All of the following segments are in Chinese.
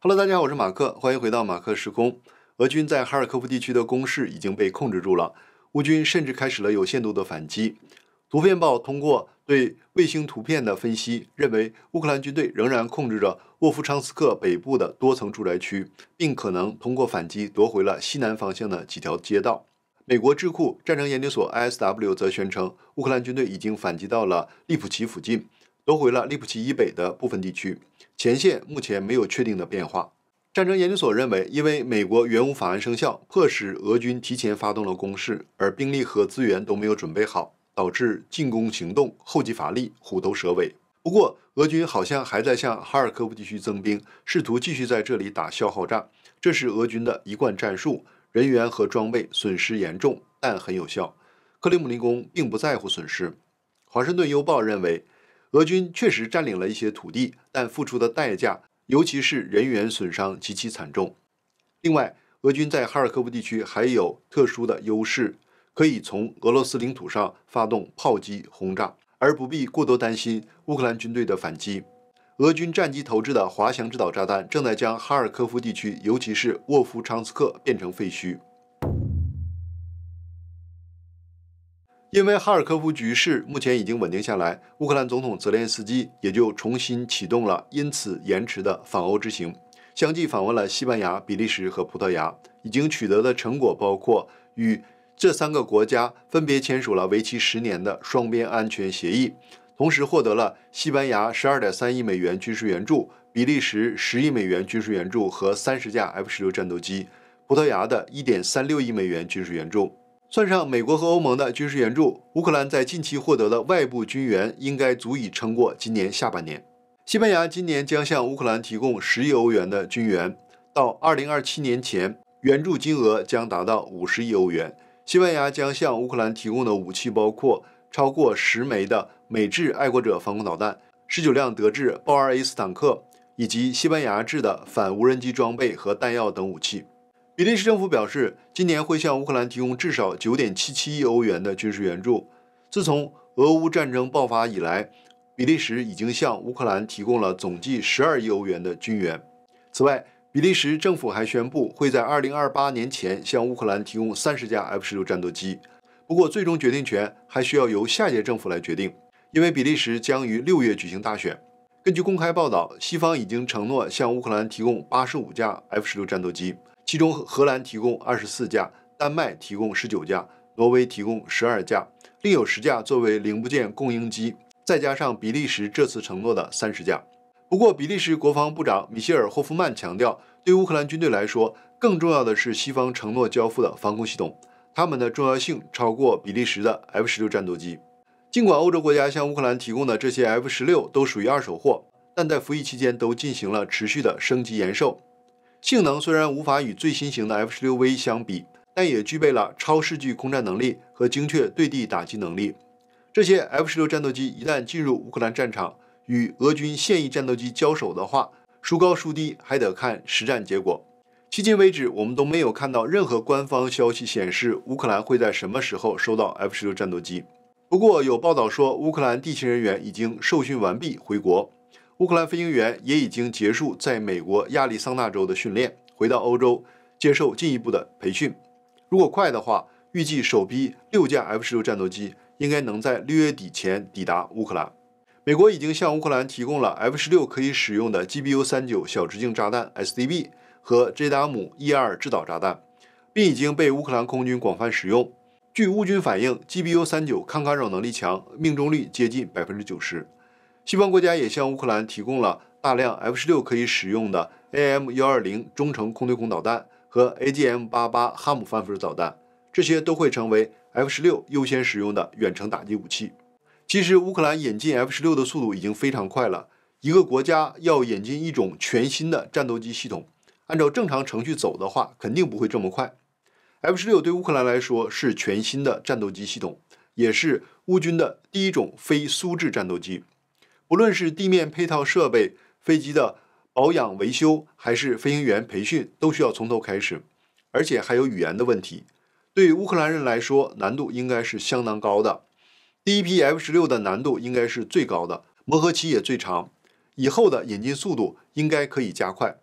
Hello，大家好，我是马克，欢迎回到马克时空。俄军在哈尔科夫地区的攻势已经被控制住了，乌军甚至开始了有限度的反击。图片报通过对卫星图片的分析，认为乌克兰军队仍然控制着沃夫昌斯克北部的多层住宅区，并可能通过反击夺回了西南方向的几条街道。美国智库战争研究所 ISW 则宣称，乌克兰军队已经反击到了利普奇附近。夺回了利普奇以北的部分地区，前线目前没有确定的变化。战争研究所认为，因为美国援乌法案生效，迫使俄军提前发动了攻势，而兵力和资源都没有准备好，导致进攻行动后继乏力，虎头蛇尾。不过，俄军好像还在向哈尔科夫地区增兵，试图继续在这里打消耗战，这是俄军的一贯战术。人员和装备损失严重，但很有效。克里姆林宫并不在乎损失。华盛顿邮报认为。俄军确实占领了一些土地，但付出的代价，尤其是人员损伤极其惨重。另外，俄军在哈尔科夫地区还有特殊的优势，可以从俄罗斯领土上发动炮击轰炸，而不必过多担心乌克兰军队的反击。俄军战机投掷的滑翔制导炸弹正在将哈尔科夫地区，尤其是沃夫昌斯克变成废墟。因为哈尔科夫局势目前已经稳定下来，乌克兰总统泽连斯基也就重新启动了因此延迟的访欧之行，相继访问了西班牙、比利时和葡萄牙。已经取得的成果包括与这三个国家分别签署了为期十年的双边安全协议，同时获得了西班牙十二点三亿美元军事援助、比利时十亿美元军事援助和三十架 F 十六战斗机、葡萄牙的一点三六亿美元军事援助。算上美国和欧盟的军事援助，乌克兰在近期获得的外部军援应该足以撑过今年下半年。西班牙今年将向乌克兰提供十亿欧元的军援，到二零二七年前，援助金额将达到五十亿欧元。西班牙将向乌克兰提供的武器包括超过十枚的美制爱国者防空导弹、十九辆德制豹二 A 坦克，以及西班牙制的反无人机装备和弹药等武器。比利时政府表示，今年会向乌克兰提供至少九点七七亿欧元的军事援助。自从俄乌战争爆发以来，比利时已经向乌克兰提供了总计十二亿欧元的军援。此外，比利时政府还宣布会在二零二八年前向乌克兰提供三十架 F 十六战斗机。不过，最终决定权还需要由下届政府来决定，因为比利时将于六月举行大选。根据公开报道，西方已经承诺向乌克兰提供八十五架 F 十六战斗机。其中，荷兰提供二十四架，丹麦提供十九架，挪威提供十二架，另有十架作为零部件供应机，再加上比利时这次承诺的三十架。不过，比利时国防部长米歇尔·霍夫曼强调，对乌克兰军队来说，更重要的是西方承诺交付的防空系统，它们的重要性超过比利时的 F 十六战斗机。尽管欧洲国家向乌克兰提供的这些 F 十六都属于二手货，但在服役期间都进行了持续的升级延寿。性能虽然无法与最新型的 F 十六 V 相比，但也具备了超视距空战能力和精确对地打击能力。这些 F 十六战斗机一旦进入乌克兰战场，与俄军现役战斗机交手的话，孰高孰低还得看实战结果。迄今为止，我们都没有看到任何官方消息显示乌克兰会在什么时候收到 F 十六战斗机。不过有报道说，乌克兰地勤人员已经受训完毕回国。乌克兰飞行员也已经结束在美国亚利桑那州的训练，回到欧洲接受进一步的培训。如果快的话，预计首批六架 F-16 战斗机应该能在六月底前抵达乌克兰。美国已经向乌克兰提供了 F-16 可以使用的 GBU-39 小直径炸弹 （SDB） 和 j d a m ER 制导炸弹，并已经被乌克兰空军广泛使用。据乌军反映，GBU-39 抗干扰能力强，命中率接近百分之九十。西方国家也向乌克兰提供了大量 F 十六可以使用的 A M 幺二零中程空对空导弹和 A G M 八八哈姆反辐射导弹，这些都会成为 F 十六优先使用的远程打击武器。其实，乌克兰引进 F 十六的速度已经非常快了。一个国家要引进一种全新的战斗机系统，按照正常程序走的话，肯定不会这么快。F 十六对乌克兰来说是全新的战斗机系统，也是乌军的第一种非苏制战斗机。不论是地面配套设备、飞机的保养维修，还是飞行员培训，都需要从头开始，而且还有语言的问题。对乌克兰人来说，难度应该是相当高的。第一批 F 十六的难度应该是最高的，磨合期也最长。以后的引进速度应该可以加快，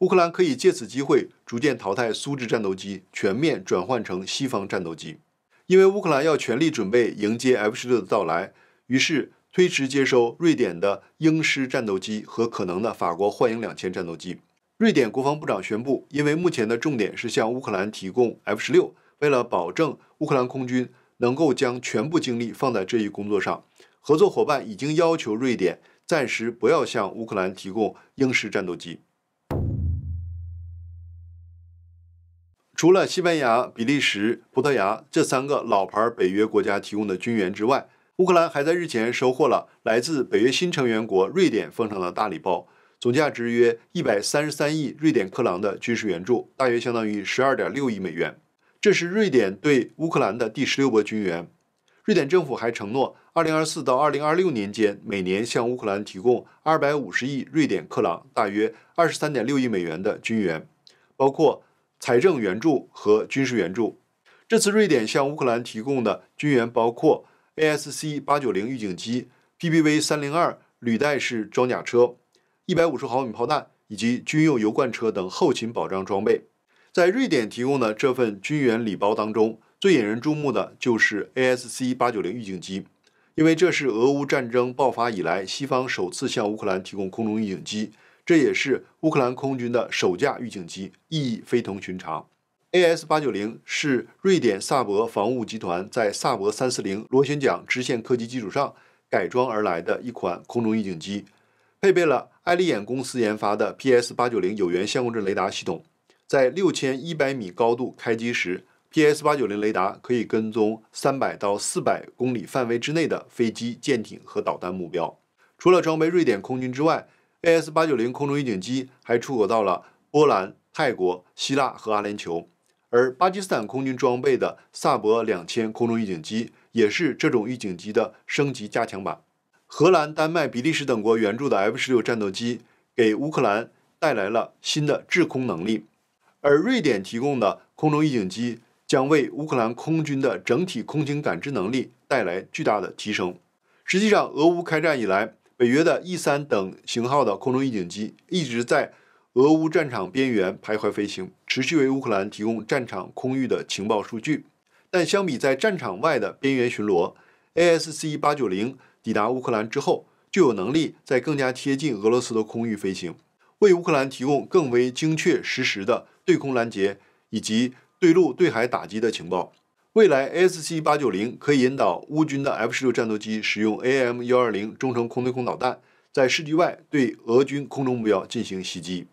乌克兰可以借此机会逐渐淘汰苏制战斗机，全面转换成西方战斗机。因为乌克兰要全力准备迎接 F 十六的到来，于是。推迟接收瑞典的英狮战斗机和可能的法国幻影两千战斗机。瑞典国防部长宣布，因为目前的重点是向乌克兰提供 F 十六，为了保证乌克兰空军能够将全部精力放在这一工作上，合作伙伴已经要求瑞典暂时不要向乌克兰提供英狮战斗机。除了西班牙、比利时、葡萄牙这三个老牌北约国家提供的军援之外，乌克兰还在日前收获了来自北约新成员国瑞典奉上的大礼包，总价值约一百三十三亿瑞典克朗的军事援助，大约相当于十二点六亿美元。这是瑞典对乌克兰的第十六波军援。瑞典政府还承诺，二零二四到二零二六年间，每年向乌克兰提供二百五十亿瑞典克朗，大约二十三点六亿美元的军援，包括财政援助和军事援助。这次瑞典向乌克兰提供的军援包括。A S C 八九零预警机、P B V 三零二履带式装甲车、一百五十毫米炮弹以及军用油罐车等后勤保障装备，在瑞典提供的这份军援礼包当中，最引人注目的就是 A S C 八九零预警机，因为这是俄乌战争爆发以来西方首次向乌克兰提供空中预警机，这也是乌克兰空军的首架预警机，意义非同寻常。AS 八九零是瑞典萨博防务集团在萨博三四零螺旋桨直线客机基础上改装而来的一款空中预警机，配备了爱立眼公司研发的 PS 八九零有源相控阵雷达系统，在六千一百米高度开机时，PS 八九零雷达可以跟踪三百到四百公里范围之内的飞机、舰艇和导弹目标。除了装备瑞典空军之外，AS 八九零空中预警机还出口到了波兰、泰国、希腊和阿联酋。而巴基斯坦空军装备的萨博两千空中预警机也是这种预警机的升级加强版。荷兰、丹麦、比利时等国援助的 F 十六战斗机给乌克兰带来了新的制空能力，而瑞典提供的空中预警机将为乌克兰空军的整体空情感知能力带来巨大的提升。实际上，俄乌开战以来，北约的 E 三等型号的空中预警机一直在。俄乌战场边缘徘徊飞行，持续为乌克兰提供战场空域的情报数据。但相比在战场外的边缘巡逻，ASC 八九零抵达乌克兰之后，就有能力在更加贴近俄罗斯的空域飞行，为乌克兰提供更为精确、实时的对空拦截以及对陆、对海打击的情报。未来，ASC 八九零可以引导乌军的 F 十六战斗机使用 AM 幺二零中程空对空导弹，在市距外对俄军空中目标进行袭击。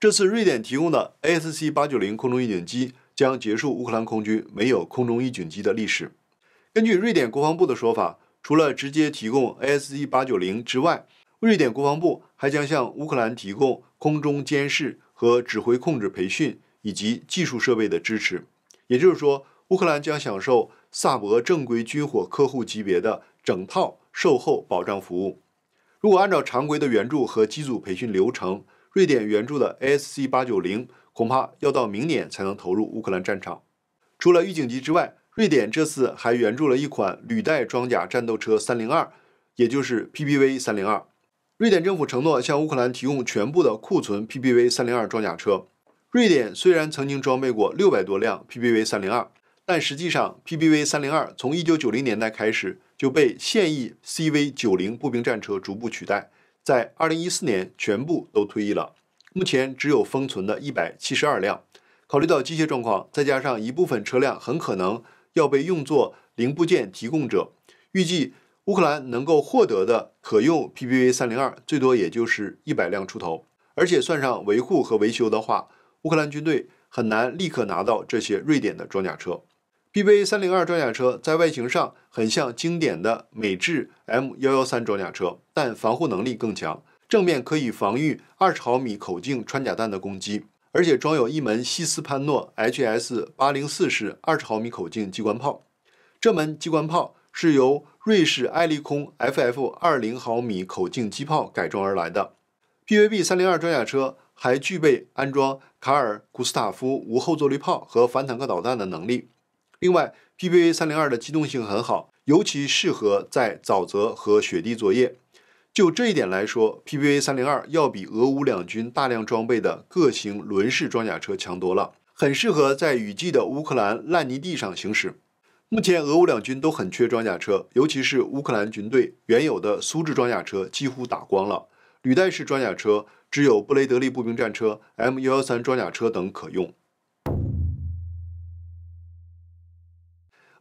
这次瑞典提供的 ASC 八九零空中预警机将结束乌克兰空军没有空中预警机的历史。根据瑞典国防部的说法，除了直接提供 ASC 八九零之外，瑞典国防部还将向乌克兰提供空中监视和指挥控制培训以及技术设备的支持。也就是说，乌克兰将享受萨博正规军火客户级别的整套售后保障服务。如果按照常规的援助和机组培训流程。瑞典援助的 A S C 八九零恐怕要到明年才能投入乌克兰战场。除了预警机之外，瑞典这次还援助了一款履带装甲战斗车三零二，也就是 P P V 三零二。瑞典政府承诺向乌克兰提供全部的库存 P P V 三零二装甲车。瑞典虽然曾经装备过六百多辆 P P V 三零二，但实际上 P P V 三零二从一九九零年代开始就被现役 C V 九零步兵战车逐步取代。在二零一四年全部都退役了，目前只有封存的一百七十二辆。考虑到机械状况，再加上一部分车辆很可能要被用作零部件提供者，预计乌克兰能够获得的可用 p p v 三零二最多也就是一百辆出头。而且算上维护和维修的话，乌克兰军队很难立刻拿到这些瑞典的装甲车。p V 三零二装甲车在外形上很像经典的美制 M 幺幺三装甲车，但防护能力更强。正面可以防御二十毫米口径穿甲弹的攻击，而且装有一门西斯潘诺 H S 八零四式二十毫米口径机关炮。这门机关炮是由瑞士艾利空 F F 二零毫米口径机炮改装而来的。p V B 三零二装甲车还具备安装卡尔古斯塔夫无后坐力炮和反坦克导弹的能力。另外 p p a 三零二的机动性很好，尤其适合在沼泽和雪地作业。就这一点来说 p p a 三零二要比俄乌两军大量装备的各型轮式装甲车强多了，很适合在雨季的乌克兰烂泥地上行驶。目前，俄乌两军都很缺装甲车，尤其是乌克兰军队原有的苏制装甲车几乎打光了，履带式装甲车只有布雷德利步兵战车、M 幺幺三装甲车等可用。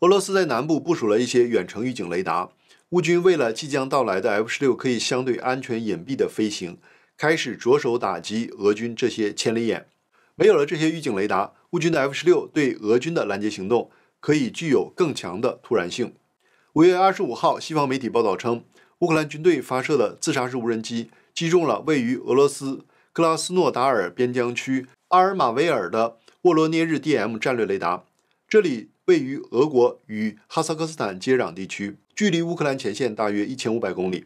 俄罗斯在南部部署了一些远程预警雷达，乌军为了即将到来的 F-16 可以相对安全隐蔽的飞行，开始着手打击俄军这些千里眼。没有了这些预警雷达，乌军的 F-16 对俄军的拦截行动可以具有更强的突然性。五月二十五号，西方媒体报道称，乌克兰军队发射的自杀式无人机击中了位于俄罗斯克拉斯诺达尔边疆区阿尔马维尔的沃罗涅日 DM 战略雷达。这里位于俄国与哈萨克斯坦接壤地区，距离乌克兰前线大约一千五百公里。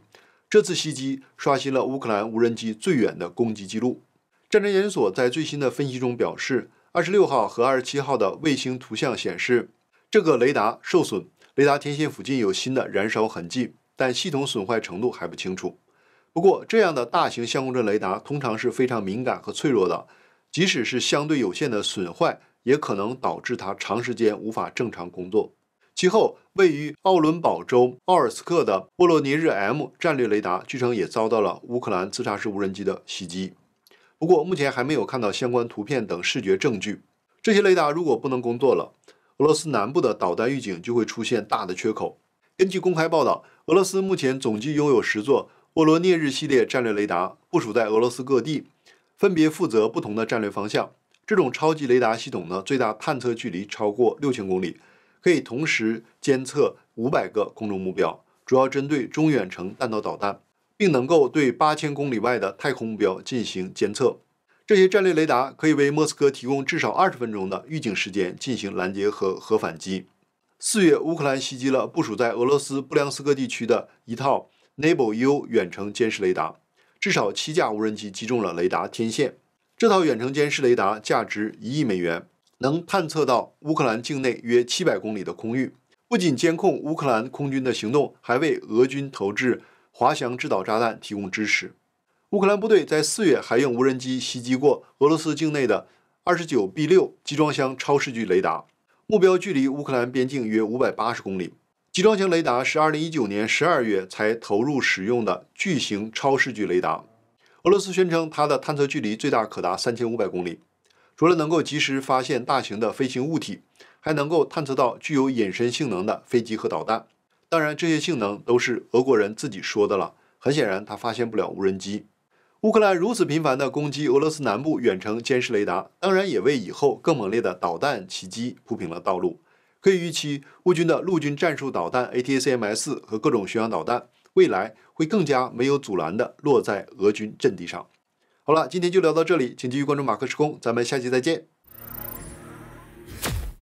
这次袭击刷新了乌克兰无人机最远的攻击记录。战争研究所，在最新的分析中表示，二十六号和二十七号的卫星图像显示，这个雷达受损，雷达天线附近有新的燃烧痕迹，但系统损坏程度还不清楚。不过，这样的大型相控阵雷达通常是非常敏感和脆弱的，即使是相对有限的损坏。也可能导致它长时间无法正常工作。其后，位于奥伦堡州奥尔斯克的波罗尼日 M 战略雷达，据称也遭到了乌克兰自杀式无人机的袭击。不过，目前还没有看到相关图片等视觉证据。这些雷达如果不能工作了，俄罗斯南部的导弹预警就会出现大的缺口。根据公开报道，俄罗斯目前总计拥有十座波罗涅日系列战略雷达，部署在俄罗斯各地，分别负责不同的战略方向。这种超级雷达系统呢，最大探测距离超过六千公里，可以同时监测五百个空中目标，主要针对中远程弹道导弹，并能够对八千公里外的太空目标进行监测。这些战略雷达可以为莫斯科提供至少二十分钟的预警时间进行拦截和核反击。四月，乌克兰袭击了部署在俄罗斯布良斯克地区的一套 Nebol-U 远程监视雷达，至少七架无人机击中了雷达天线。这套远程监视雷达价值一亿美元，能探测到乌克兰境内约七百公里的空域，不仅监控乌克兰空军的行动，还为俄军投掷滑翔制导炸弹提供支持。乌克兰部队在四月还用无人机袭击过俄罗斯境内的 29B6 集装箱超视距雷达，目标距离乌克兰边境约五百八十公里。集装箱雷达是二零一九年十二月才投入使用的巨型超视距雷达。俄罗斯宣称，它的探测距离最大可达三千五百公里。除了能够及时发现大型的飞行物体，还能够探测到具有隐身性能的飞机和导弹。当然，这些性能都是俄国人自己说的了。很显然，他发现不了无人机。乌克兰如此频繁地攻击俄罗斯南部远程监视雷达，当然也为以后更猛烈的导弹袭击铺平了道路。可以预期，乌军的陆军战术导弹 ATACMS 和各种巡航导弹。未来会更加没有阻拦的落在俄军阵地上。好了，今天就聊到这里，请继续关注马克时空，咱们下期再见。